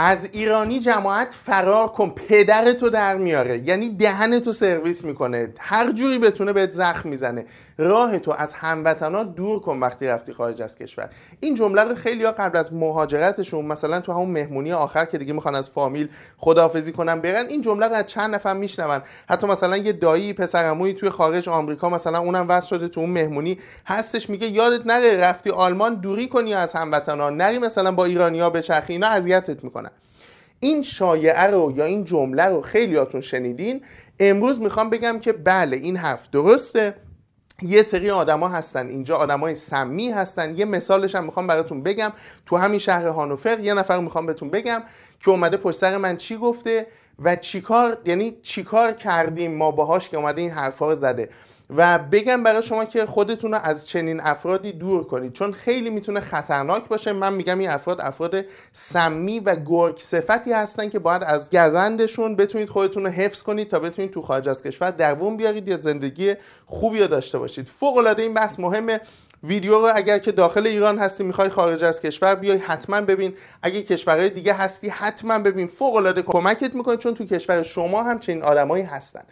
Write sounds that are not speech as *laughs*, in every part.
از ایرانی جماعت فرار کن پدرتو در میاره یعنی دهنتو سرویس میکنه هر جوری بتونه بهت زخم میزنه راه تو از هموطنا دور کن وقتی رفتی خارج از کشور این جمله رو خیلی ها قبل از مهاجرتشون مثلا تو همون مهمونی آخر که دیگه میخوان از فامیل خداحافظی کنن برن این جمله رو از چند نفر میشنون حتی مثلا یه دایی پسرعمویی توی خارج آمریکا مثلا اونم وصل شده تو اون مهمونی هستش میگه یادت نره رفتی آلمان دوری کنی از هموطنا نری مثلا با ایرانیا بچرخی اینا اذیتت میکنه این شایعه رو یا این جمله رو خیلیاتون شنیدین امروز میخوام بگم که بله این حرف درسته یه سری آدما هستن اینجا آدمای سمی هستن یه مثالش هم میخوام براتون بگم تو همین شهر هانوفر یه نفر میخوام بهتون بگم که اومده پشت سر من چی گفته و چیکار یعنی چیکار کردیم ما باهاش که اومده این حرفا رو زده و بگم برای شما که خودتون رو از چنین افرادی دور کنید چون خیلی میتونه خطرناک باشه من میگم این افراد افراد سمی و گرگ صفتی هستن که باید از گزندشون بتونید خودتون رو حفظ کنید تا بتونید تو خارج از کشور دووم بیارید یا زندگی خوبی رو داشته باشید فوق العاده این بحث مهمه ویدیو رو اگر که داخل ایران هستی میخوای خارج از کشور بیای حتما ببین اگه کشورهای دیگه هستی حتما ببین فوق العاده کمکت میکنه چون تو کشور شما هم چنین آدمایی هستن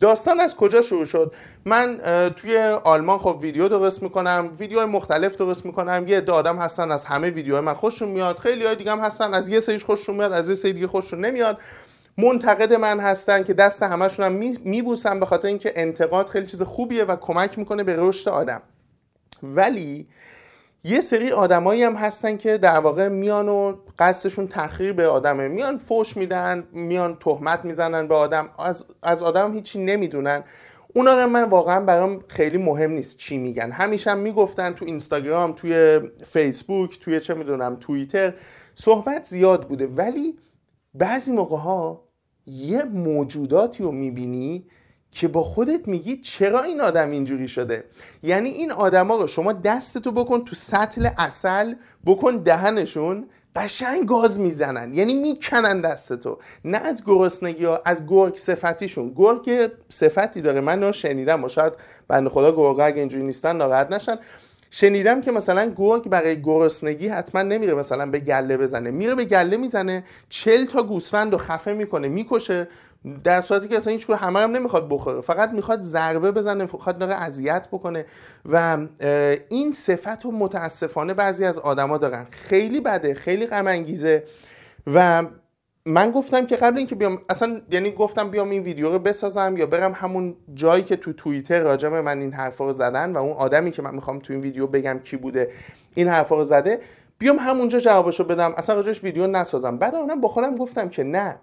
داستان از کجا شروع شد من توی آلمان خب ویدیو درست میکنم ویدیوهای مختلف درست میکنم یه عده آدم هستن از همه ویدیوهای من خوششون میاد خیلی های دیگه هم هستن از یه سریش خوششون میاد از یه سری دیگه خوششون نمیاد منتقد من هستن که دست همشون هم میبوسم به خاطر اینکه انتقاد خیلی چیز خوبیه و کمک میکنه به رشد آدم ولی یه سری آدمایی هم هستن که در واقع میان و قصدشون تخریب آدمه میان فوش میدن میان تهمت میزنن به آدم از, از آدم هیچی نمیدونن اونا رو من واقعا برام خیلی مهم نیست چی میگن همیشه هم میگفتن تو اینستاگرام توی فیسبوک توی چه میدونم توییتر صحبت زیاد بوده ولی بعضی موقع ها یه موجوداتی رو میبینی که با خودت میگی چرا این آدم اینجوری شده یعنی این آدما رو شما دستتو بکن تو سطل اصل بکن دهنشون قشنگ گاز میزنن یعنی میکنن دستتو نه از گرسنگی ها از گرگ صفتیشون گرگ صفتی داره من شنیدم و شاید بند خدا گرگ اگه اینجوری نیستن ناراحت نشن شنیدم که مثلا گرگ برای گرسنگی حتما نمیره مثلا به گله بزنه میره به گله میزنه چل تا گوسفند رو خفه میکنه میکشه در صورتی که اصلا هیچکدوم همه هم نمیخواد بخوره فقط میخواد ضربه بزنه میخواد داره اذیت بکنه و این صفت رو متاسفانه بعضی از آدما دارن خیلی بده خیلی غم انگیزه و من گفتم که قبل اینکه بیام اصلا یعنی گفتم بیام این ویدیو رو بسازم یا برم همون جایی که تو توییتر راجع من این حرفا رو زدن و اون آدمی که من میخوام تو این ویدیو بگم کی بوده این حرفا رو زده بیام همونجا جوابشو بدم اصلا راجعش ویدیو نسازم بعد اونم با خودم گفتم که نه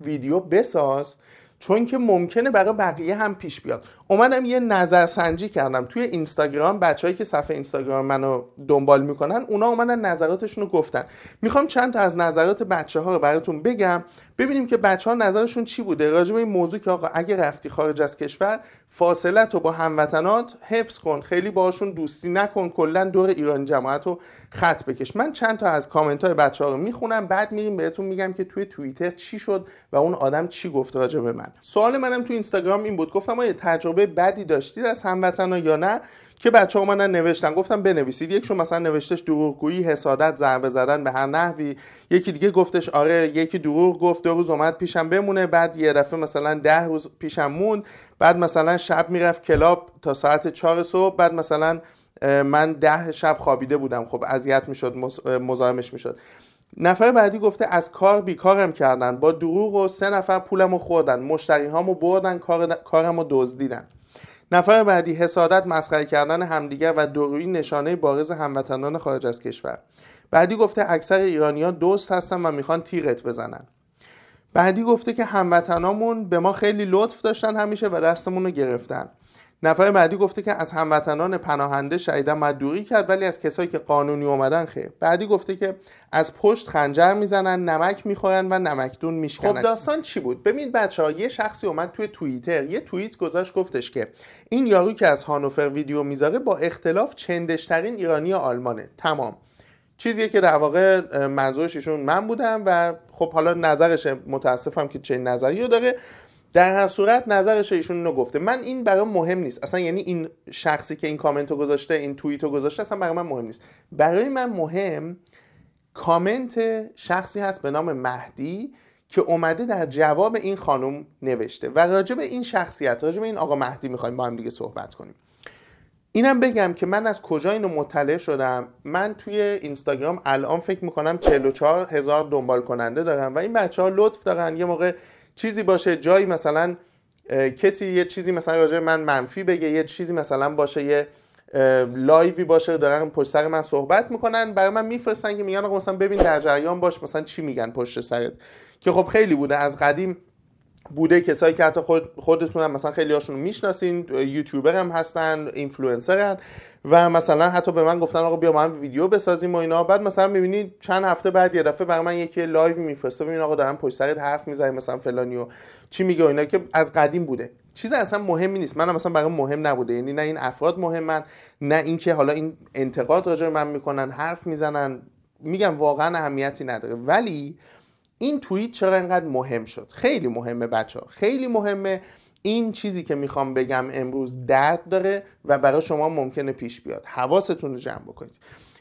ویدیو بساز چون که ممکنه برای بقیه هم پیش بیاد اومدم یه نظرسنجی کردم توی اینستاگرام بچههایی که صفحه اینستاگرام منو دنبال میکنن اونا اومدن نظراتشون رو گفتن میخوام چند تا از نظرات بچه ها رو براتون بگم ببینیم که بچه ها نظرشون چی بوده راجع به این موضوع که آقا اگه رفتی خارج از کشور فاصله تو با هموطنات حفظ کن خیلی باشون دوستی نکن کلا دور ایران جماعت رو خط بکش من چند تا از کامنت های بچه ها رو میخونم بعد میریم بهتون میگم که توی توییتر چی شد و اون آدم چی گفت راجع به من سوال منم تو اینستاگرام این بود گفتم آیا تجربه بدی داشتید از هموطنا یا نه که بچه ها منن نوشتن گفتم بنویسید یکشون مثلا نوشتش دروغگویی حسادت ضربه زدن به هر نحوی یکی دیگه گفتش آره یکی دروغ گفت دو روز اومد پیشم بمونه بعد یه دفعه مثلا ده روز پیشم موند بعد مثلا شب میرفت کلاب تا ساعت چهار صبح بعد مثلا من ده شب خوابیده بودم خب اذیت میشد مزاحمش میشد نفر بعدی گفته از کار بیکارم کردن با دروغ و سه نفر پولم خوردن مشتری هامو بردن کار... کارم رو دزدیدن نفر بعدی حسادت مسخره کردن همدیگر و دروی نشانه بارز هموطنان خارج از کشور بعدی گفته اکثر ها دوست هستن و میخوان تیغت بزنن بعدی گفته که هموطنامون به ما خیلی لطف داشتن همیشه و دستمون رو گرفتن نفر بعدی گفته که از هموطنان پناهنده شهیدا مدعوی کرد ولی از کسایی که قانونی اومدن خیر بعدی گفته که از پشت خنجر میزنن نمک میخورن و نمکدون میشکنن خب داستان چی بود ببین بچه ها یه شخصی اومد توی توییتر یه توییت گذاشت گفتش که این یارو که از هانوفر ویدیو میذاره با اختلاف چندشترین ایرانی آلمانه تمام چیزیه که در واقع منظورش ایشون من بودم و خب حالا نظرش متاسفم که چه نظری داره در هر صورت نظرش ایشون اینو گفته من این برام مهم نیست اصلا یعنی این شخصی که این کامنتو گذاشته این توییتو گذاشته اصلا برای من مهم نیست برای من مهم کامنت شخصی هست به نام مهدی که اومده در جواب این خانم نوشته و راجع به این شخصیت راجع به این آقا مهدی میخوایم با هم دیگه صحبت کنیم اینم بگم که من از کجا اینو مطلع شدم من توی اینستاگرام الان فکر میکنم 44 هزار دنبال کننده دارم و این بچه ها لطف دارن یه موقع چیزی باشه جایی مثلا کسی یه چیزی مثلا راجع من منفی بگه یه چیزی مثلا باشه یه لایوی باشه دارن پشت سر من صحبت میکنن برای من میفرستن که میگن آقا مثلا ببین در جریان باش مثلا چی میگن پشت سرت که خب خیلی بوده از قدیم بوده کسایی که حتی خود خودتون هم مثلا خیلی هاشون میشناسین یوتیوبر هم هستن اینفلوئنسر و مثلا حتی به من گفتن آقا بیا ما هم ویدیو بسازیم و اینا بعد مثلا میبینی چند هفته بعد یه دفعه برای من یکی لایو میفرسته ببین آقا دارم پشت سرت حرف میزنیم مثلا فلانی و چی میگه و اینا که از قدیم بوده چیز اصلا مهمی نیست منم مثلا برای مهم نبوده یعنی نه این افراد مهمن نه اینکه حالا این انتقاد راجع من میکنن حرف میزنن میگم واقعا اهمیتی نداره ولی این توییت چرا اینقدر مهم شد خیلی مهمه بچه خیلی مهمه این چیزی که میخوام بگم امروز درد داره و برای شما ممکنه پیش بیاد حواستون رو جمع بکنید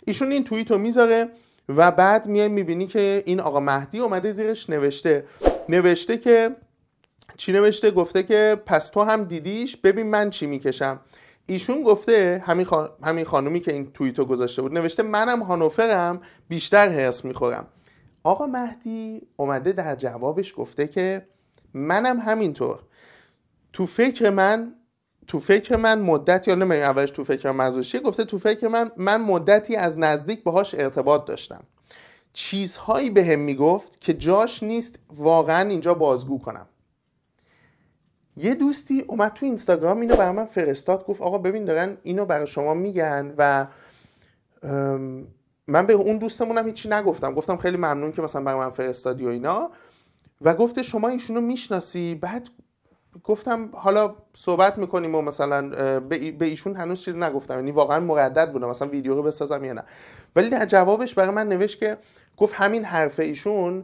ایشون این توییت رو میذاره و بعد میای میبینی که این آقا مهدی اومده زیرش نوشته نوشته که چی نوشته گفته که پس تو هم دیدیش ببین من چی میکشم ایشون گفته همین, خان... خانومی که این توییتو گذاشته بود نوشته منم هانوفرم بیشتر حرس میخورم آقا مهدی اومده در جوابش گفته که منم همینطور تو فکر من تو فکر من مدتی یا نمیدونم اولش تو فکر من گفته تو فکر من من مدتی از نزدیک باهاش ارتباط داشتم چیزهایی بهم هم میگفت که جاش نیست واقعا اینجا بازگو کنم یه دوستی اومد تو اینستاگرام اینو برای من فرستاد گفت آقا ببین دارن اینو برای شما میگن و من به اون دوستمونم هیچی نگفتم گفتم خیلی ممنون که مثلا برای من فرستادی و اینا و گفته شما ایشونو میشناسی بعد گفتم حالا صحبت میکنیم و مثلا به ایشون هنوز چیز نگفتم یعنی واقعا مردد بودم مثلا ویدیو رو بسازم یا نه ولی در جوابش برای من نوشت که گفت همین حرف ایشون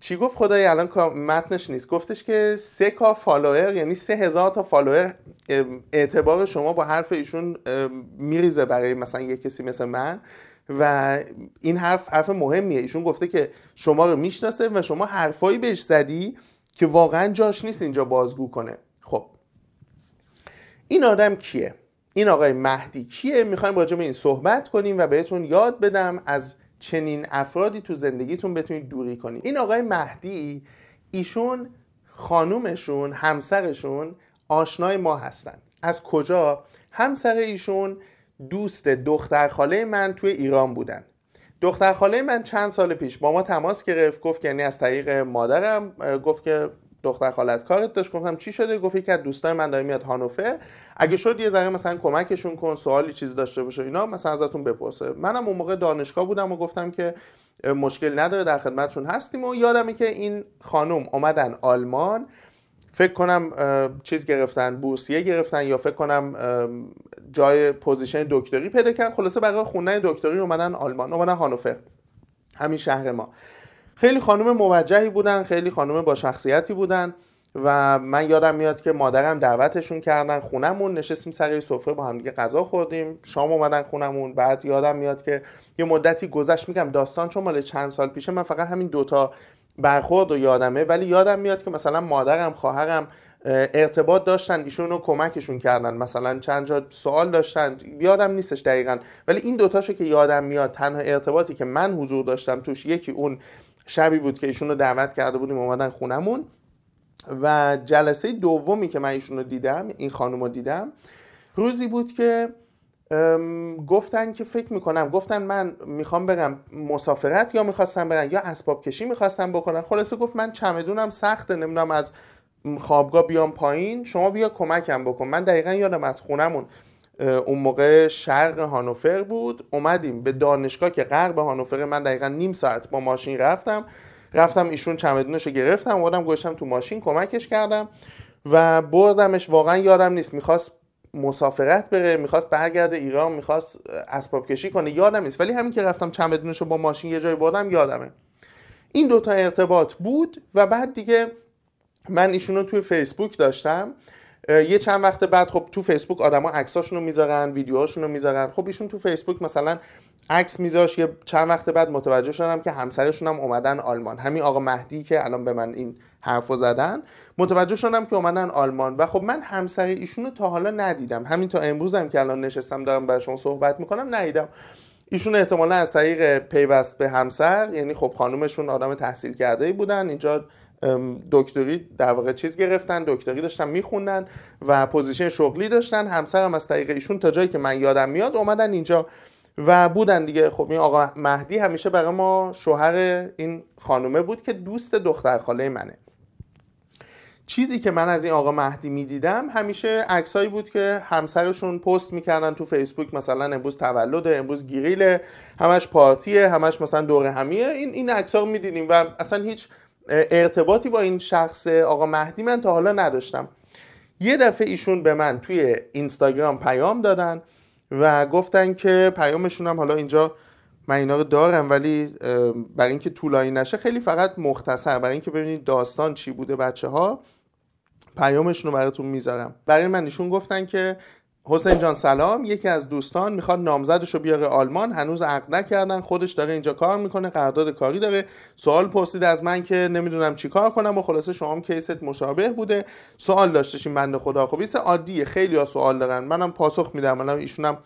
چی گفت خدای الان متنش نیست گفتش که سه کا فالوور یعنی سه هزار تا فالوور اعتبار شما با حرف ایشون میریزه برای مثلا یه کسی مثل من و این حرف حرف مهمیه ایشون گفته که شما رو میشناسه و شما حرفایی بهش زدی که واقعا جاش نیست اینجا بازگو کنه خب این آدم کیه این آقای مهدی کیه میخوایم راجع به این صحبت کنیم و بهتون یاد بدم از چنین افرادی تو زندگیتون بتونید دوری کنید این آقای مهدی ایشون خانومشون همسرشون آشنای ما هستن از کجا همسر ایشون دوست دختر خاله من توی ایران بودن دختر خاله من چند سال پیش با ما تماس گرفت گفت یعنی از طریق مادرم گفت که دختر خالت کارت داشت گفتم چی شده گفت که از دوستان من داره میاد هانوفه اگه شد یه ذره مثلا کمکشون کن سوالی چیز داشته باشه اینا مثلا ازتون بپرسه منم اون موقع دانشگاه بودم و گفتم که مشکل نداره در خدمتشون هستیم و یادمه که این خانم اومدن آلمان فکر کنم چیز گرفتن بورسیه گرفتن یا فکر کنم جای پوزیشن دکتری پیدا کردن خلاصه برای خونه دکتری اومدن آلمان اومدن هانوفر همین شهر ما خیلی خانم موجهی بودن خیلی خانم با شخصیتی بودن و من یادم میاد که مادرم دعوتشون کردن خونمون نشستیم سر سفره با همدیگه غذا خوردیم شام اومدن خونمون بعد یادم میاد که یه مدتی گذشت میگم داستان چون مال چند سال پیشه من فقط همین دوتا برخورد و یادمه ولی یادم میاد که مثلا مادرم خواهرم ارتباط داشتن ایشون رو کمکشون کردن مثلا چند جا سوال داشتن یادم نیستش دقیقا ولی این دوتاشو که یادم میاد تنها ارتباطی که من حضور داشتم توش یکی اون شبی بود که ایشون رو دعوت کرده بودیم اومدن خونمون و جلسه دومی که من ایشون رو دیدم این خانم رو دیدم روزی بود که گفتن که فکر میکنم گفتن من میخوام برم مسافرت یا میخواستم برم یا اسباب کشی میخواستم بکنم خلاصه گفت من چمدونم سخته نمیدونم از خوابگاه بیام پایین شما بیا کمکم بکن من دقیقا یادم از خونمون اون موقع شرق هانوفر بود اومدیم به دانشگاه که غرب هانوفر من دقیقا نیم ساعت با ماشین رفتم رفتم ایشون چمدونش رو گرفتم اومدم گوشتم تو ماشین کمکش کردم و بردمش واقعا یادم نیست میخواست مسافرت بره میخواست برگرده ایران میخواست اسباب کشی کنه یادم نیست ولی همین که رفتم چمدونش رو با ماشین یه جایی بردم یادمه این دوتا ارتباط بود و بعد دیگه من ایشون رو توی فیسبوک داشتم یه چند وقت بعد خب تو فیسبوک آدما عکساشون رو میذارن ویدیوهاشون رو میذارن خب ایشون تو فیسبوک مثلا عکس میذاش یه چند وقت بعد متوجه شدم که همسرشون هم اومدن آلمان همین آقا مهدی که الان به من این حرفو زدن متوجه شدم که اومدن آلمان و خب من همسر ایشون تا حالا ندیدم همین تا امروز هم که الان نشستم دارم برای صحبت میکنم ندیدم ایشون احتمالا از طریق پیوست به همسر یعنی خب خانومشون آدم تحصیل کرده ای بودن اینجا دکتری در واقع چیز گرفتن دکتری داشتن میخونن و پوزیشن شغلی داشتن همسرم از طریق ایشون تا جایی که من یادم میاد اومدن اینجا و بودن دیگه خب این آقا مهدی همیشه برای ما شوهر این خانومه بود که دوست دختر خاله منه چیزی که من از این آقا مهدی میدیدم همیشه عکسایی بود که همسرشون پست میکردن تو فیسبوک مثلا امروز تولد امروز گریله همش پارتیه همش مثلا دور همیه این این عکس‌ها رو میدیدیم و اصلا هیچ ارتباطی با این شخص آقا مهدی من تا حالا نداشتم یه دفعه ایشون به من توی اینستاگرام پیام دادن و گفتن که پیامشون هم حالا اینجا من اینا رو دارم ولی برای اینکه طولایی نشه خیلی فقط مختصر برای اینکه ببینید داستان چی بوده بچه ها پیامشون رو براتون میذارم برای من ایشون گفتن که حسین جان سلام یکی از دوستان میخواد نامزدش رو بیاره آلمان هنوز عقد نکردن خودش داره اینجا کار میکنه قرارداد کاری داره سوال پرسید از من که نمیدونم چی کار کنم و خلاصه شما هم کیست مشابه بوده سوال داشتش این بنده خدا خب عادیه خیلی ها سوال دارن منم پاسخ میدم ایشون ایشونم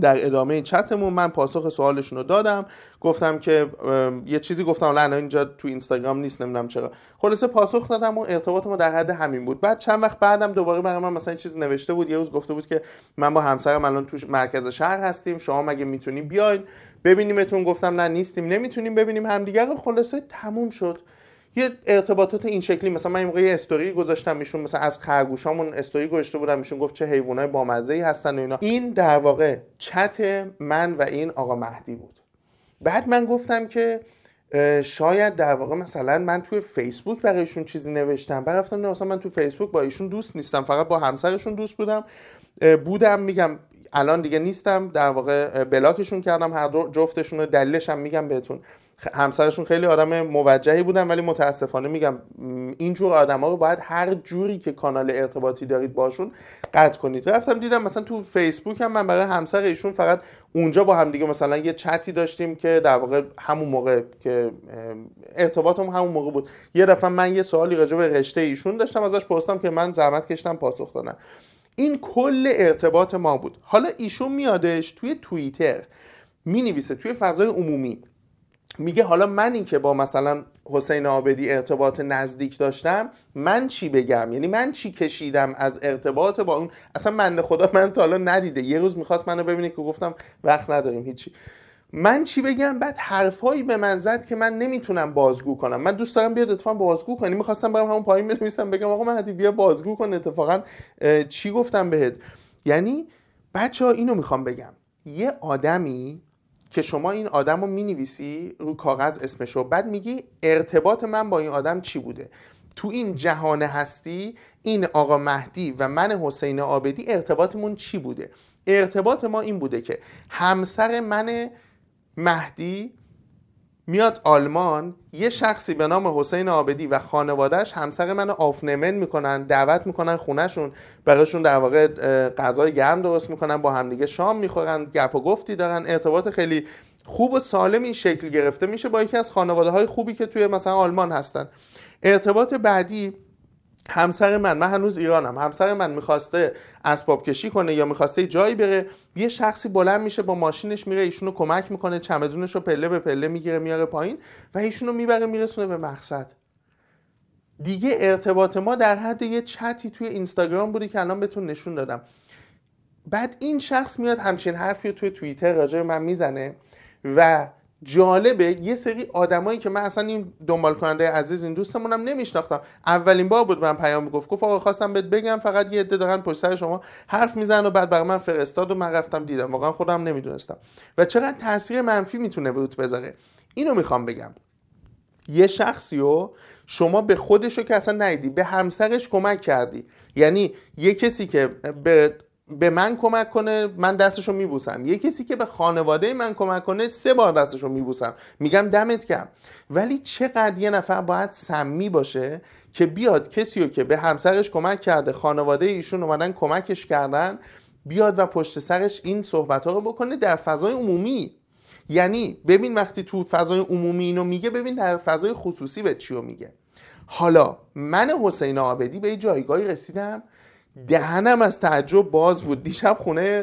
در ادامه این چتمون من پاسخ سوالشون رو دادم گفتم که یه چیزی گفتم الان اینجا تو اینستاگرام نیست نمیدونم چرا خلاصه پاسخ دادم و ارتباط ما در حد همین بود بعد چند وقت بعدم دوباره برای من مثلا چیزی نوشته بود یه روز گفته بود که من با همسرم الان تو مرکز شهر هستیم شما مگه میتونی بیاین ببینیمتون گفتم نه نیستیم نمیتونیم ببینیم همدیگه رو خلاصه تموم شد یه ارتباطات این شکلی مثلا من این موقع یه استوری گذاشتم میشون مثلا از خرگوشامون استوری گذاشته بودم میشون گفت چه حیوانای بامزه ای هستن و اینا این در واقع چت من و این آقا مهدی بود بعد من گفتم که شاید در واقع مثلا من توی فیسبوک برایشون چیزی نوشتم بعد نه مثلا من تو فیسبوک با ایشون دوست نیستم فقط با همسرشون دوست بودم بودم میگم الان دیگه نیستم در واقع بلاکشون کردم هر جفتشون رو دلیلش هم میگم بهتون همسرشون خیلی آدم موجهی بودن ولی متاسفانه میگم اینجور ها رو باید هر جوری که کانال ارتباطی دارید باشون قطع کنید رفتم دیدم مثلا تو فیسبوک هم من برای همسر ایشون فقط اونجا با هم دیگه مثلا یه چتی داشتیم که در واقع همون موقع که ارتباطم همون موقع بود یه دفعه من یه سوالی راجع به رشته ایشون داشتم ازش پرسیدم که من زحمت کشتم پاسخ دادن. این کل ارتباط ما بود حالا ایشون میادش توی توییتر مینویسه توی فضای عمومی میگه حالا من این که با مثلا حسین آبدی ارتباط نزدیک داشتم من چی بگم یعنی من چی کشیدم از ارتباط با اون اصلا من خدا من تا حالا ندیده یه روز میخواست منو ببینه که گفتم وقت نداریم هیچی من چی بگم بعد حرفهایی به من زد که من نمیتونم بازگو کنم من دوست دارم بیاد اتفاقا بازگو کنی یعنی میخواستم برم همون پایین بنویسم بگم آقا مهدی بیا بازگو کن اتفاقا چی گفتم بهت یعنی بچه ها اینو میخوام بگم یه آدمی که شما این آدم رو مینویسی رو کاغذ اسمش رو بعد میگی ارتباط من با این آدم چی بوده تو این جهان هستی این آقا مهدی و من حسین آبدی ارتباطمون چی بوده ارتباط ما این بوده که همسر من مهدی میاد آلمان یه شخصی به نام حسین آبدی و خانوادهش همسر من آفنمن میکنن دعوت میکنن خونهشون براشون در واقع غذای گرم درست میکنن با همدیگه شام میخورن گپ و گفتی دارن ارتباط خیلی خوب و سالم این شکل گرفته میشه با یکی از خانواده های خوبی که توی مثلا آلمان هستن ارتباط بعدی همسر من من هنوز ایرانم همسر من میخواسته اسباب کشی کنه یا میخواسته جایی بره یه شخصی بلند میشه با ماشینش میره ایشونو کمک میکنه چمدونش رو پله به پله میگیره میاره پایین و ایشونو میبره میرسونه به مقصد دیگه ارتباط ما در حد یه چتی توی اینستاگرام بودی که الان بهتون نشون دادم بعد این شخص میاد همچین حرفی رو توی توییتر راجع من میزنه و جالبه یه سری آدمایی که من اصلا این دنبال کننده عزیز این دوستمونم نمیشناختم اولین بار بود من پیام گفت گفت آقا خواستم بهت بگم فقط یه عده دارن پشت سر شما حرف میزن و بعد برای من فرستاد و من رفتم دیدم واقعا خودم نمیدونستم و چقدر تاثیر منفی میتونه بروت بذاره اینو میخوام بگم یه شخصی رو شما به خودش رو که اصلا ندیدی به همسرش کمک کردی یعنی یه کسی که به به من کمک کنه من دستشو میبوسم یه کسی که به خانواده من کمک کنه سه بار دستشو میبوسم میگم دمت کم ولی چقدر یه نفر باید سمی باشه که بیاد کسی رو که به همسرش کمک کرده خانواده ایشون اومدن کمکش کردن بیاد و پشت سرش این صحبت ها رو بکنه در فضای عمومی یعنی ببین وقتی تو فضای عمومی اینو میگه ببین در فضای خصوصی به چی رو میگه حالا من حسین آبدی به جایگاهی رسیدم دهنم از تعجب باز بود دیشب خونه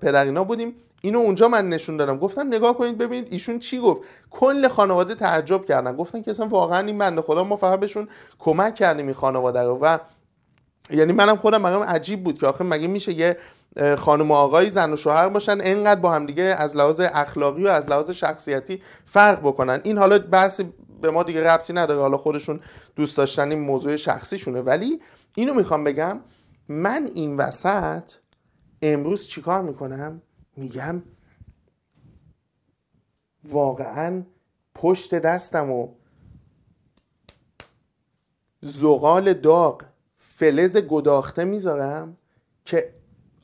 پدرینا بودیم اینو اونجا من نشون دادم گفتم نگاه کنید ببینید ایشون چی گفت کل خانواده تعجب کردن گفتن که اصلا واقعا این بنده خدا ما فقط بهشون کمک کردیم این خانواده رو و یعنی منم خودم برام عجیب بود که آخه مگه میشه یه خانم و آقای زن و شوهر باشن انقدر با هم دیگه از لحاظ اخلاقی و از لحاظ شخصیتی فرق بکنن این حالا بحث به ما دیگه ربطی نداره حالا خودشون دوست داشتن این موضوع شخصیشونه ولی اینو میخوام بگم من این وسط امروز چیکار میکنم میگم واقعا پشت دستم و زغال داغ فلز گداخته میذارم که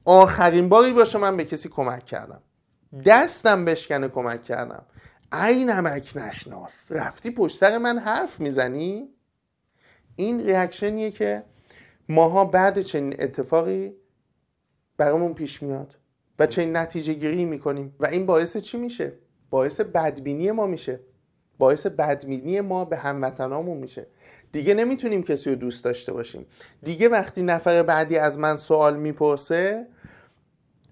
آخرین باری باشه من به کسی کمک کردم دستم بشکنه کمک کردم ای نمک نشناس رفتی پشت سر من حرف میزنی این ریاکشنیه که ماها بعد چنین اتفاقی برامون پیش میاد و چنین نتیجه گیری میکنیم و این باعث چی میشه؟ باعث بدبینی ما میشه باعث بدبینی ما به هموطنامون میشه دیگه نمیتونیم کسی رو دوست داشته باشیم دیگه وقتی نفر بعدی از من سوال میپرسه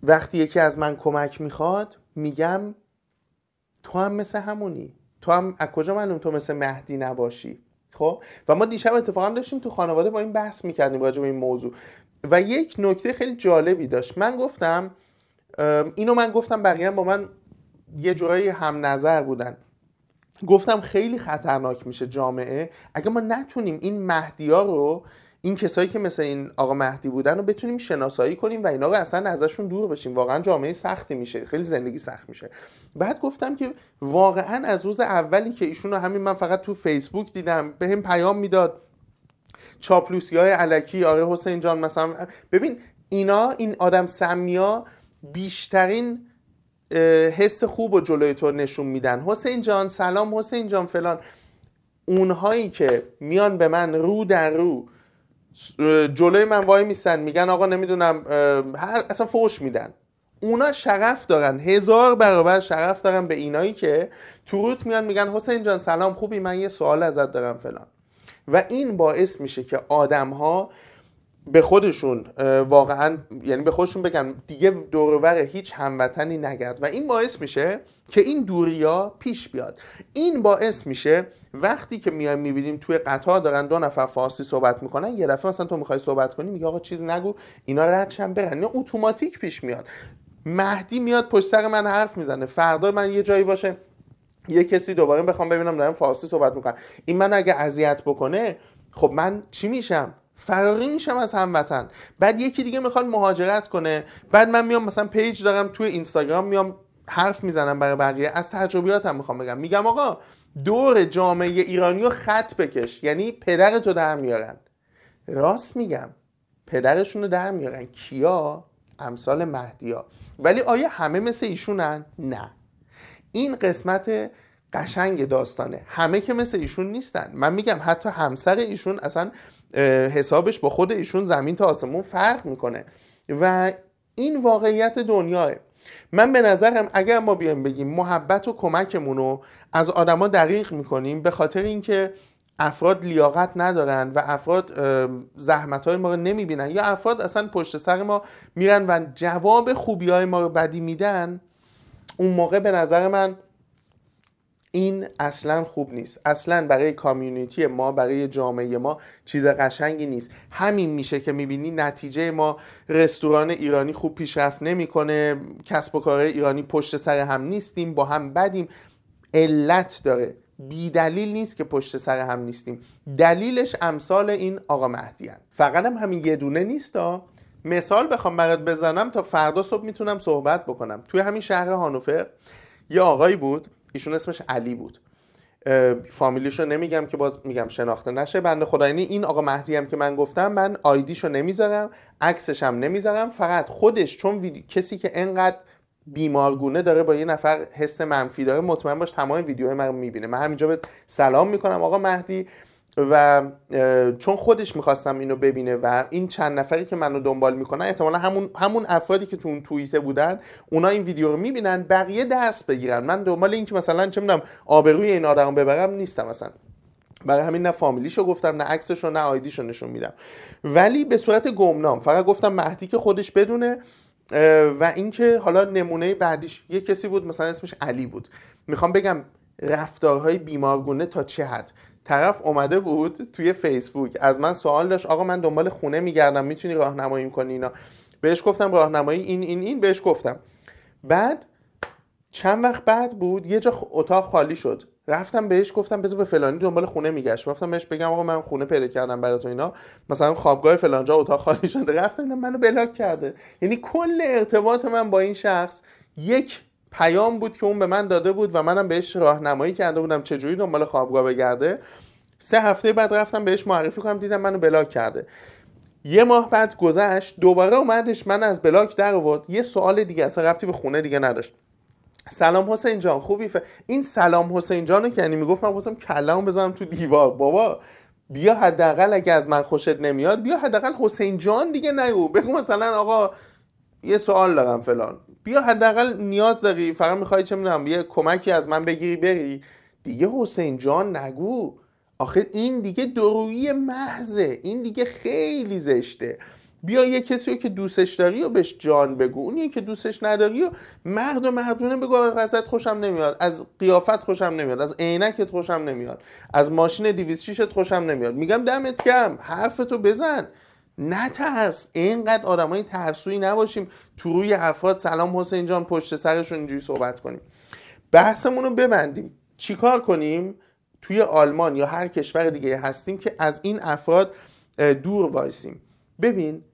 وقتی یکی از من کمک میخواد میگم تو هم مثل همونی تو هم از کجا معلوم تو مثل مهدی نباشی خب و ما دیشب اتفاقا داشتیم تو خانواده با این بحث میکردیم راجع به این موضوع و یک نکته خیلی جالبی داشت من گفتم اینو من گفتم بقیه با من یه جورایی هم نظر بودن گفتم خیلی خطرناک میشه جامعه اگه ما نتونیم این مهدی رو این کسایی که مثل این آقا مهدی بودن رو بتونیم شناسایی کنیم و اینا رو اصلا ازشون دور بشیم واقعا جامعه سختی میشه خیلی زندگی سخت میشه بعد گفتم که واقعا از روز اولی که ایشون رو همین من فقط تو فیسبوک دیدم به هم پیام میداد چاپلوسی های علکی آقای حسین جان مثلا ببین اینا این آدم سمیا بیشترین حس خوب و جلوی تو نشون میدن حسین جان سلام حسین جان فلان اونهایی که میان به من رو در رو جلوی من وای میسن میگن آقا نمیدونم هر اصلا فوش میدن اونا شرف دارن هزار برابر شرف دارن به اینایی که روت میان میگن حسین جان سلام خوبی من یه سوال ازت دارم فلان و این باعث میشه که آدم ها به خودشون واقعا یعنی به خودشون بگن دیگه دورور هیچ هموطنی نگرد و این باعث میشه که این دوریا پیش بیاد این باعث میشه وقتی که میایم میبینیم توی قطار دارن دو نفر فارسی صحبت میکنن یه دفعه مثلا تو میخوای صحبت کنی میگه آقا چیز نگو اینا ردشن برن نه اتوماتیک پیش میاد مهدی میاد پشت سر من حرف میزنه فردا من یه جایی باشه یه کسی دوباره بخوام ببینم دارم فارسی صحبت میکنم این من اگه اذیت بکنه خب من چی میشم فراری میشم از هموطن بعد یکی دیگه میخواد مهاجرت کنه بعد من میام مثلا پیج دارم توی اینستاگرام میام حرف میزنم برای بقیه از تجربیاتم میخوام بگم میگم آقا دور جامعه ایرانی رو خط بکش یعنی پدرتو در میارن راست میگم پدرشونو رو در میارن کیا امثال مهدیا ولی آیا همه مثل ایشونن نه این قسمت قشنگ داستانه همه که مثل ایشون نیستن من میگم حتی همسر ایشون اصلا حسابش با خود ایشون زمین تا آسمون فرق میکنه و این واقعیت دنیاه من به نظرم اگر ما بیایم بگیم محبت و کمکمون رو از آدما دقیق میکنیم به خاطر اینکه افراد لیاقت ندارن و افراد زحمت های ما رو نمیبینن یا افراد اصلا پشت سر ما میرن و جواب خوبی های ما رو بدی میدن اون موقع به نظر من این اصلا خوب نیست اصلا برای کامیونیتی ما برای جامعه ما چیز قشنگی نیست همین میشه که میبینی نتیجه ما رستوران ایرانی خوب پیشرفت نمیکنه کسب و کار ایرانی پشت سر هم نیستیم با هم بدیم علت داره بی دلیل نیست که پشت سر هم نیستیم دلیلش امثال این آقا مهدی فقط هم همین یه دونه نیست مثال بخوام برات بزنم تا فردا صبح میتونم صحبت بکنم توی همین شهر هانوفر یه آقایی بود ایشون اسمش علی بود رو نمیگم که باز میگم شناخته نشه بنده خدا یعنی این آقا مهدی هم که من گفتم من رو نمیذارم عکسش هم نمیذارم فقط خودش چون ویدیو... کسی که انقدر بیمارگونه داره با یه نفر حس منفی داره مطمئن باش تمام ویدیوهای من میبینه من همینجا به سلام میکنم آقا مهدی و چون خودش میخواستم اینو ببینه و این چند نفری که منو دنبال میکنن احتمالا همون همون افرادی که تو اون توییته بودن اونا این ویدیو رو میبینن بقیه دست بگیرن من دنبال این که مثلا چه میدونم آبروی این آدم ببرم نیستم مثلا برای همین نه فامیلیشو گفتم نه عکسشو نه آیدیشو نشون میدم ولی به صورت گمنام فقط گفتم مهدی که خودش بدونه و اینکه حالا نمونه بعدیش یه کسی بود مثلا اسمش علی بود میخوام بگم رفتارهای بیمارگونه تا چه حد طرف اومده بود توی فیسبوک از من سوال داشت آقا من دنبال خونه میگردم میتونی راهنمایی کنی اینا بهش گفتم راهنمایی این این این بهش گفتم بعد چند وقت بعد بود یه جا اتاق خالی شد رفتم بهش گفتم بذار به فلانی دنبال خونه میگشت رفتم بهش بگم آقا من خونه پیدا کردم تو اینا مثلا خوابگاه فلانجا اتاق خالی شده رفتم منو بلاک کرده یعنی کل ارتباط من با این شخص یک پیام بود که اون به من داده بود و منم بهش راهنمایی کرده بودم چجوری دنبال خوابگاه بگرده سه هفته بعد رفتم بهش معرفی کنم دیدم منو بلاک کرده یه ماه بعد گذشت دوباره اومدش من از بلاک در آورد یه سوال دیگه اصلا ربطی به خونه دیگه نداشت سلام حسین جان خوبی ف... این سلام حسین جانو که یعنی میگفت من خواستم کلمو بزنم تو دیوار بابا بیا حداقل اگه از من خوشت نمیاد بیا حداقل حسین جان دیگه نگو بگو مثلا آقا یه سوال دارم فلان بیا حداقل نیاز داری فقط میخوای چه میدونم یه کمکی از من بگیری بری دیگه حسین جان نگو آخه این دیگه درویی محضه این دیگه خیلی زشته بیا یه کسی رو که دوستش داری و بهش جان بگو اونی که دوستش نداری و مرد و مردونه بگو ازت خوشم نمیاد از قیافت خوشم نمیاد از عینکت خوشم نمیاد از ماشین 206 خوشم نمیاد میگم دمت کم حرفتو بزن ترس اینقدر آدمای ترسوی نباشیم تو روی افراد سلام حسین جان پشت سرشون اینجوری صحبت کنیم بحثمون رو ببندیم چیکار کنیم توی آلمان یا هر کشور دیگه هستیم که از این افراد دور وایسیم ببین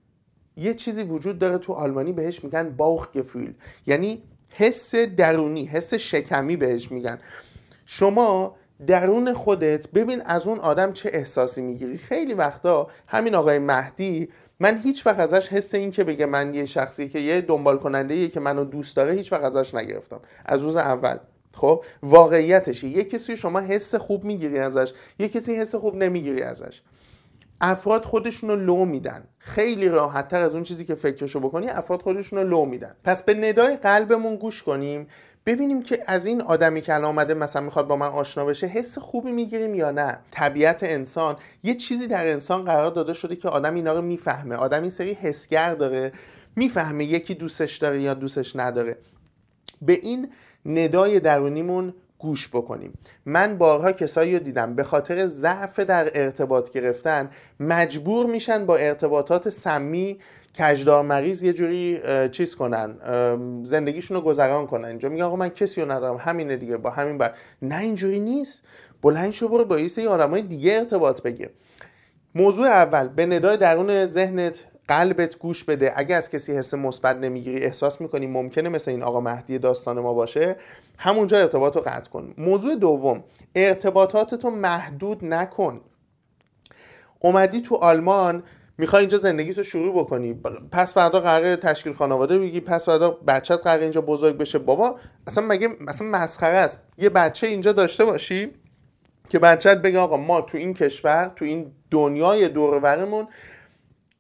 یه چیزی وجود داره تو آلمانی بهش میگن گفیل یعنی حس درونی حس شکمی بهش میگن شما درون خودت ببین از اون آدم چه احساسی میگیری خیلی وقتا همین آقای مهدی من هیچ وقت ازش حس این که بگه من یه شخصی که یه دنبال کننده یه که منو دوست داره هیچ وقت ازش نگرفتم از روز اول خب واقعیتشی یه کسی شما حس خوب میگیری ازش یه کسی حس خوب نمیگیری ازش افراد خودشونو لو میدن خیلی راحتتر از اون چیزی که فکرشو بکنی افراد خودشونو لو میدن پس به ندای قلبمون گوش کنیم ببینیم که از این آدمی که الان آمده مثلا میخواد با من آشنا بشه حس خوبی میگیریم یا نه طبیعت انسان یه چیزی در انسان قرار داده شده که آدم اینا رو میفهمه آدم این سری حسگر داره میفهمه یکی دوستش داره یا دوستش نداره به این ندای درونیمون گوش بکنیم من بارها کسایی رو دیدم به خاطر ضعف در ارتباط گرفتن مجبور میشن با ارتباطات سمی کجدار مریض یه جوری چیز کنن زندگیشون رو گذران کنن اینجا میگه آقا من کسی رو ندارم همینه دیگه با همین بر نه اینجوری نیست بلند شو برو با یه سری های دیگه ارتباط بگیر موضوع اول به ندای درون ذهنت قلبت گوش بده اگه از کسی حس مثبت نمیگیری احساس میکنی ممکنه مثل این آقا مهدی داستان ما باشه همونجا ارتباط رو قطع کن موضوع دوم رو محدود نکن اومدی تو آلمان میخوای اینجا رو شروع بکنی پس فردا قرار تشکیل خانواده بگی پس فردا بچت قرار اینجا بزرگ بشه بابا اصلا مگه اصلا مسخره است یه بچه اینجا داشته باشی که بچت بگه آقا ما تو این کشور تو این دنیای دورورمون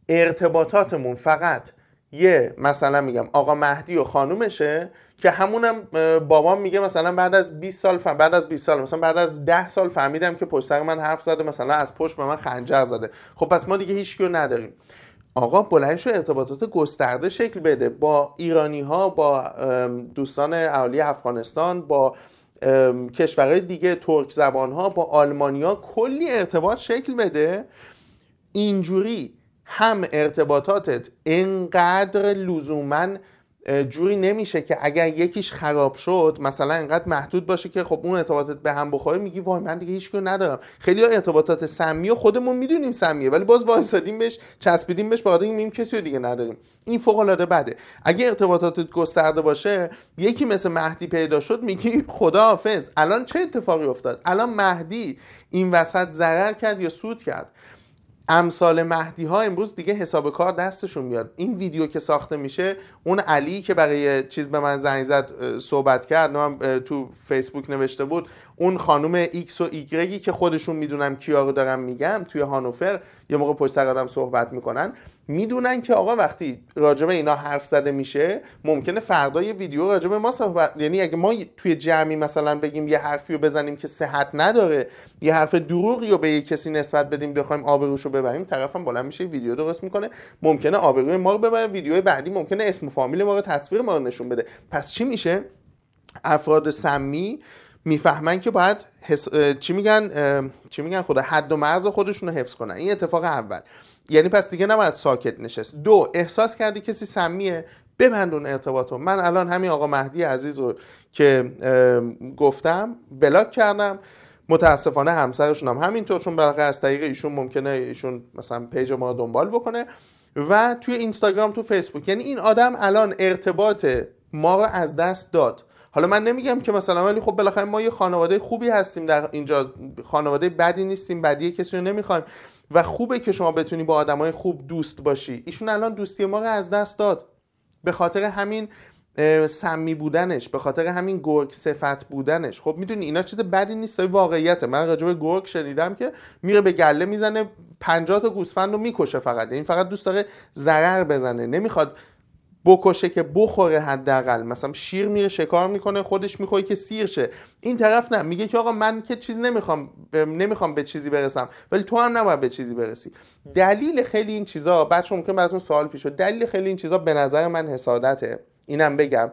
ارتباطاتمون فقط یه مثلا میگم آقا مهدی و خانومشه که همونم بابام میگه مثلا بعد از 20 سال فهم بعد از 20 سال مثلا بعد از 10 سال فهمیدم که پشت من حرف زده مثلا از پشت به من خنجر زده خب پس ما دیگه هیچ رو نداریم آقا بلندش رو ارتباطات گسترده شکل بده با ایرانی ها با دوستان اهالی افغانستان با کشورهای دیگه ترک زبان ها با آلمانیا کلی ارتباط شکل بده اینجوری هم ارتباطاتت انقدر لزوما جوری نمیشه که اگر یکیش خراب شد مثلا انقدر محدود باشه که خب اون ارتباطت به هم بخوره میگی وای من دیگه هیچ ندارم خیلی ها ارتباطات سمی و خودمون میدونیم سمیه ولی باز وایسادیم بهش چسبیدیم بهش بخاطر میگیم کسی رو دیگه نداریم این فوق العاده بده اگه ارتباطاتت گسترده باشه یکی مثل مهدی پیدا شد میگی خدا حافظ الان چه اتفاقی افتاد الان مهدی این وسط ضرر کرد یا سود کرد امثال مهدی ها امروز دیگه حساب کار دستشون میاد این ویدیو که ساخته میشه اون علی که بقیه چیز به من زنگ زد صحبت کرد من تو فیسبوک نوشته بود اون خانم ایکس و ایگرگی که خودشون میدونم کیا رو دارم میگم توی هانوفر یه موقع پشت سر صحبت میکنن میدونن که آقا وقتی راجبه اینا حرف زده میشه ممکنه فردا یه ویدیو راجبه ما صحبت یعنی اگه ما توی جمعی مثلا بگیم یه حرفی رو بزنیم که صحت نداره یه حرف دروغی رو به یه کسی نسبت بدیم بخوایم آبروش رو ببریم طرفم بالا میشه ویدیو درست میکنه ممکنه آبروی ما رو ببره ویدیو بعدی ممکنه اسم و فامیل ما رو تصویر ما رو نشون بده پس چی میشه افراد سمی میفهمن که باید چی میگن چی میگن خدا حد و مرز خودشون رو حفظ کنن این اتفاق اول یعنی پس دیگه نباید ساکت نشست دو احساس کردی کسی سمیه ببندون رو من الان همین آقا مهدی عزیز رو که گفتم بلاک کردم متاسفانه همسرشون هم همینطور چون برقه از طریق ایشون ممکنه ایشون مثلا پیج ما رو دنبال بکنه و توی اینستاگرام تو فیسبوک یعنی این آدم الان ارتباط ما رو از دست داد حالا من نمیگم که مثلا ولی خب بالاخره ما یه خانواده خوبی هستیم در اینجا خانواده بدی نیستیم بدی کسی رو نمیخوایم و خوبه که شما بتونی با آدمای خوب دوست باشی ایشون الان دوستی ما رو از دست داد به خاطر همین سمی بودنش به خاطر همین گرگ صفت بودنش خب میدونی اینا چیز بدی نیست واقعیته من راجع به گرگ شنیدم که میره به گله میزنه 50 تا گوسفند رو میکشه فقط این یعنی فقط دوست داره ضرر بزنه نمیخواد بکشه که بخوره حداقل مثلا شیر میره شکار میکنه خودش میخوره که سیر شه این طرف نه میگه که آقا من که چیز نمیخوام نمیخوام به چیزی برسم ولی تو هم نباید به چیزی برسی دلیل خیلی این چیزا بچه ممکن براتون سوال پیش دلیل خیلی این چیزا به نظر من حسادته اینم بگم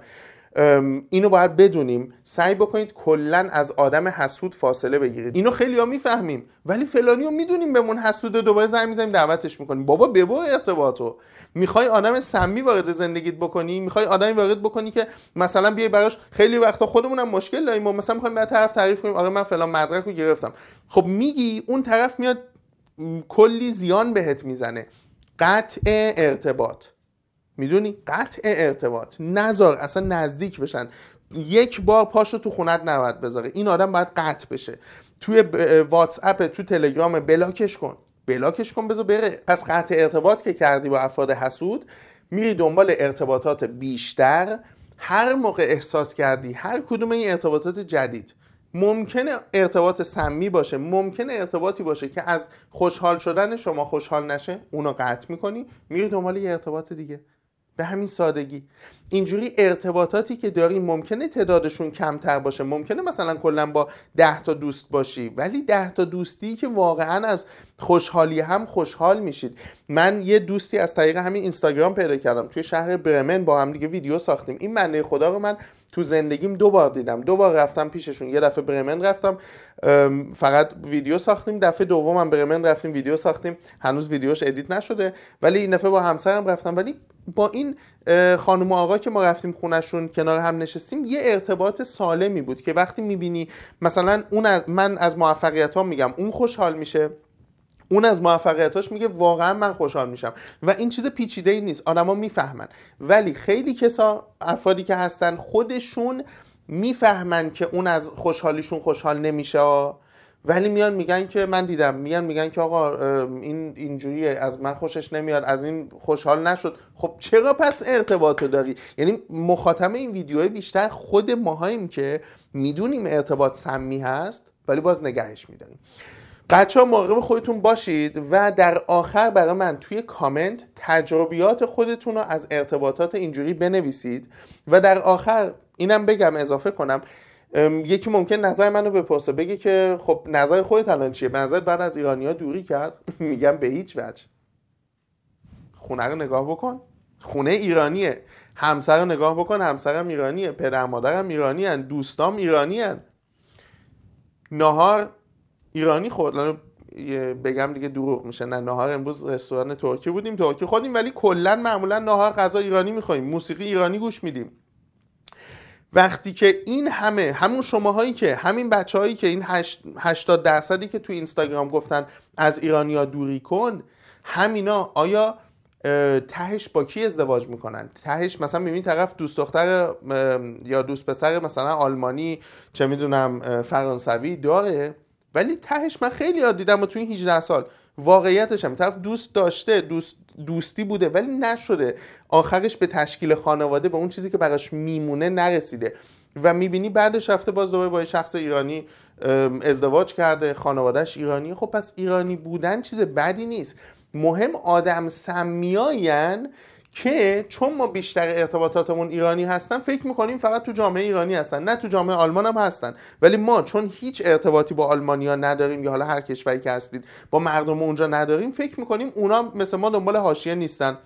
اینو باید بدونیم سعی بکنید کلا از آدم حسود فاصله بگیرید اینو خیلی ها میفهمیم ولی فلانی رو میدونیم بهمون حسود دوباره زنگ میزنیم دعوتش میکنیم بابا ارتباط ارتباطو میخوای آدم سمی وارد زندگیت بکنی میخوای آدمی وارد بکنی که مثلا بیای براش خیلی وقتا خودمونم مشکل داریم و مثلا میخوایم به طرف تعریف کنیم آقا من فلان مدرک رو گرفتم خب میگی اون طرف میاد کلی زیان بهت میزنه قطع ارتباط میدونی قطع ارتباط نزار اصلا نزدیک بشن یک بار پاشو تو خونت نباید بذاره این آدم باید قطع بشه توی واتس اپ تو تلگرام بلاکش کن بلاکش کن بذار بره پس قطع ارتباط که کردی با افراد حسود میری دنبال ارتباطات بیشتر هر موقع احساس کردی هر کدوم این ارتباطات جدید ممکنه ارتباط سمی باشه ممکنه ارتباطی باشه که از خوشحال شدن شما خوشحال نشه اونو قطع میکنی میری دنبال یه ارتباط دیگه به همین سادگی اینجوری ارتباطاتی که داری ممکنه تعدادشون کمتر باشه ممکنه مثلا کلا با ده تا دوست باشی ولی ده تا دوستی که واقعا از خوشحالی هم خوشحال میشید من یه دوستی از طریق همین اینستاگرام پیدا کردم توی شهر برمن با هم دیگه ویدیو ساختیم این منه خدا رو من تو زندگیم دو بار دیدم دو بار رفتم پیششون یه دفعه برمن رفتم فقط ویدیو ساختیم دفعه دومم برمن رفتیم ویدیو ساختیم هنوز ویدیوش ادیت نشده ولی این دفعه با همسرم رفتم ولی با این خانم و آقا که ما رفتیم خونشون کنار هم نشستیم یه ارتباط سالمی بود که وقتی میبینی مثلا اون من از موفقیت ها میگم اون خوشحال میشه اون از موفقیتاش میگه واقعا من خوشحال میشم و این چیز پیچیده ای نیست آدما میفهمن ولی خیلی کسا افرادی که هستن خودشون میفهمن که اون از خوشحالیشون خوشحال نمیشه ولی میان میگن که من دیدم میان میگن که آقا این اینجوریه از من خوشش نمیاد از این خوشحال نشد خب چرا پس ارتباط داری یعنی مخاطب این ویدیو بیشتر خود ماهاییم که میدونیم ارتباط سمی هست ولی باز نگهش میداریم بچه ها مراقب خودتون باشید و در آخر برای من توی کامنت تجربیات خودتون رو از ارتباطات اینجوری بنویسید و در آخر اینم بگم اضافه کنم یکی ممکن نظر منو بپرسه بگه که خب نظر خودت الان چیه به نظر بعد از ایرانیا دوری کرد *laughs* میگم به هیچ وجه خونه رو نگاه بکن خونه ایرانیه همسر رو نگاه بکن همسرم ایرانیه پدر مادرم ایرانیان دوستام ایرانیان نهار ایرانی خورد بگم دیگه دروغ میشه نه نهار امروز رستوران ترکی بودیم ترکی خوردیم ولی کلا معمولا نهار غذا ایرانی میخوریم موسیقی ایرانی گوش میدیم وقتی که این همه همون شماهایی که همین بچههایی که این 80 درصدی که تو اینستاگرام گفتن از ایرانیا دوری کن همینا آیا تهش با کی ازدواج میکنن تهش مثلا میبینی طرف دوست دختر یا دوست پسر مثلا آلمانی چه میدونم فرانسوی داره ولی تهش من خیلی یاد دیدم و تو این 18 سال واقعیتش هم طرف دوست داشته دوست دوستی بوده ولی نشده آخرش به تشکیل خانواده به اون چیزی که براش میمونه نرسیده و میبینی بعدش رفته باز دوباره با شخص ایرانی ازدواج کرده خانوادهش ایرانی خب پس ایرانی بودن چیز بدی نیست مهم آدم سمیاین که چون ما بیشتر ارتباطاتمون ایرانی هستن فکر میکنیم فقط تو جامعه ایرانی هستن نه تو جامعه آلمان هم هستن ولی ما چون هیچ ارتباطی با آلمانیا نداریم یا حالا هر کشوری که هستید با مردم اونجا نداریم فکر میکنیم اونا مثل ما دنبال حاشیه نیستن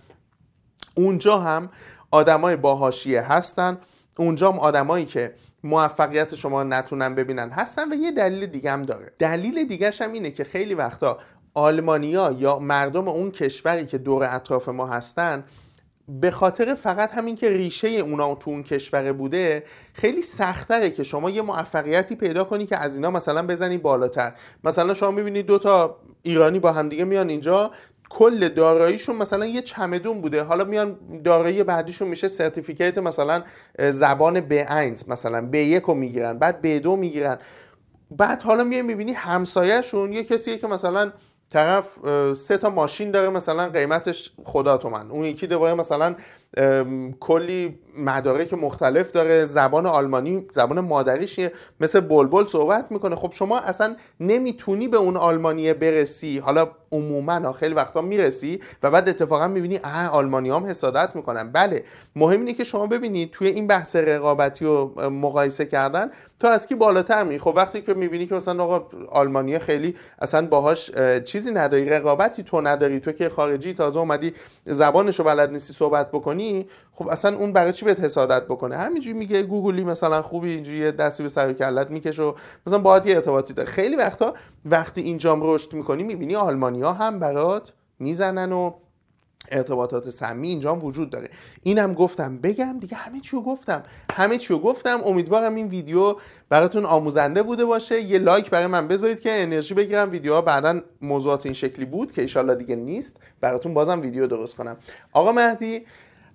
اونجا هم آدمای با حاشیه هستن اونجا هم آدمایی که موفقیت شما نتونن ببینن هستن و یه دلیل دیگه هم داره دلیل دیگه هم اینه که خیلی وقتا آلمانیا یا مردم اون کشوری که دور اطراف ما هستن به خاطر فقط همین که ریشه اونا تو اون کشور بوده خیلی سختره که شما یه موفقیتی پیدا کنی که از اینا مثلا بزنی بالاتر مثلا شما میبینید دو تا ایرانی با همدیگه میان اینجا کل داراییشون مثلا یه چمدون بوده حالا میان دارایی بعدیشون میشه سرتیفیکیت مثلا زبان به اینز مثلا به 1 رو میگیرن بعد به دو میگیرن بعد حالا میای میبینی همسایهشون یه کسیه که مثلا طرف سه تا ماشین داره مثلا قیمتش خدا تومن اون یکی دوباره مثلا کلی که مختلف داره زبان آلمانی زبان مادریشه مثل بلبل صحبت میکنه خب شما اصلا نمیتونی به اون آلمانیه برسی حالا عموما خیلی وقتا میرسی و بعد اتفاقا میبینی اه آلمانی هم حسادت میکنن بله مهم اینه که شما ببینید توی این بحث رقابتی و مقایسه کردن تا از کی بالاتر می خب وقتی که میبینی که مثلا آقا آلمانیه خیلی اصلا باهاش چیزی نداری رقابتی تو نداری تو که خارجی تازه اومدی زبانشو بلد نیستی صحبت بکنی خب اصلا اون برای چی بهت حسادت بکنه همینجوری میگه گوگلی مثلا خوبی اینجوری دستی به سر کلت میکشه و مثلا باهات یه ارتباطی داره خیلی وقتا وقتی اینجام رشد میکنی میبینی آلمانی هم برات میزنن و ارتباطات سمی اینجا هم وجود داره اینم گفتم بگم دیگه همه چیو گفتم همه چیو گفتم امیدوارم این ویدیو براتون آموزنده بوده باشه یه لایک برای من بذارید که انرژی بگیرم ویدیوها بعدا موضوعات این شکلی بود که ایشالا دیگه نیست براتون بازم ویدیو درست کنم آقا مهدی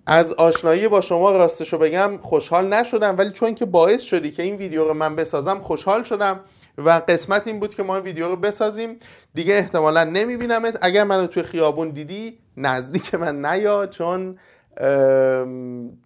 از آشنایی با شما راستشو بگم خوشحال نشدم ولی چون که باعث شدی که این ویدیو رو من بسازم خوشحال شدم و قسمت این بود که ما این ویدیو رو بسازیم دیگه احتمالا نمیبینمت اگر منو توی خیابون دیدی نزدیک من نیا چون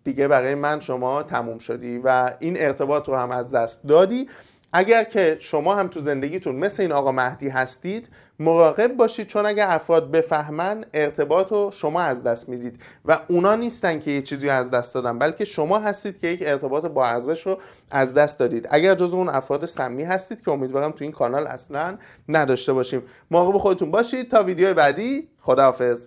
دیگه برای من شما تموم شدی و این ارتباط رو هم از دست دادی اگر که شما هم تو زندگیتون مثل این آقا مهدی هستید مراقب باشید چون اگه افراد بفهمن ارتباط رو شما از دست میدید و اونا نیستن که یه چیزی از دست دادن بلکه شما هستید که یک ارتباط با ارزش رو از دست دادید اگر جز اون افراد سمی هستید که امیدوارم تو این کانال اصلا نداشته باشیم مراقب خودتون باشید تا ویدیو بعدی خداحافظ